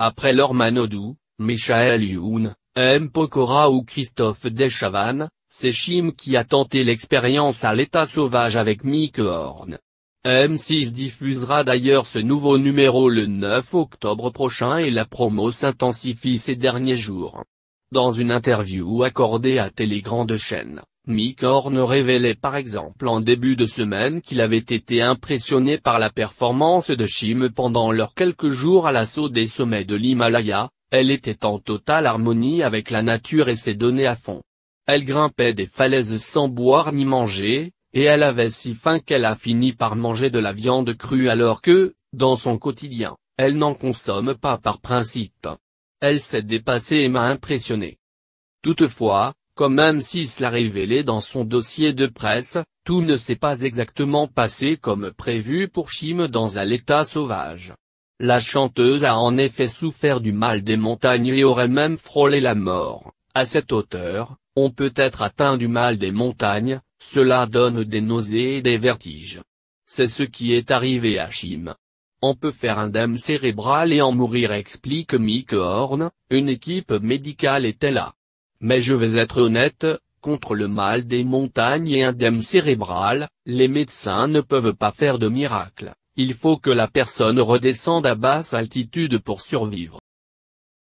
Après leur Manodou, Michael Youn, M. Pokora ou Christophe Deschavan, c'est Chim qui a tenté l'expérience à l'état sauvage avec Mick Horn. M6 diffusera d'ailleurs ce nouveau numéro le 9 octobre prochain et la promo s'intensifie ces derniers jours. Dans une interview accordée à Télégrande Chaîne, Micorne révélait par exemple en début de semaine qu'il avait été impressionné par la performance de Chim pendant leurs quelques jours à l'assaut des sommets de l'Himalaya, elle était en totale harmonie avec la nature et s'est donnée à fond. Elle grimpait des falaises sans boire ni manger, et elle avait si faim qu'elle a fini par manger de la viande crue alors que, dans son quotidien, elle n'en consomme pas par principe. Elle s'est dépassée et m'a impressionné. Toutefois, comme même si cela révélé dans son dossier de presse, tout ne s'est pas exactement passé comme prévu pour Chim dans un état sauvage. La chanteuse a en effet souffert du mal des montagnes et aurait même frôlé la mort. À cette hauteur, on peut être atteint du mal des montagnes, cela donne des nausées et des vertiges. C'est ce qui est arrivé à Chim. On peut faire un dème cérébral et en mourir explique Mick Horn, une équipe médicale était là. Mais je vais être honnête, contre le mal des montagnes et un cérébrales, cérébral, les médecins ne peuvent pas faire de miracle, il faut que la personne redescende à basse altitude pour survivre.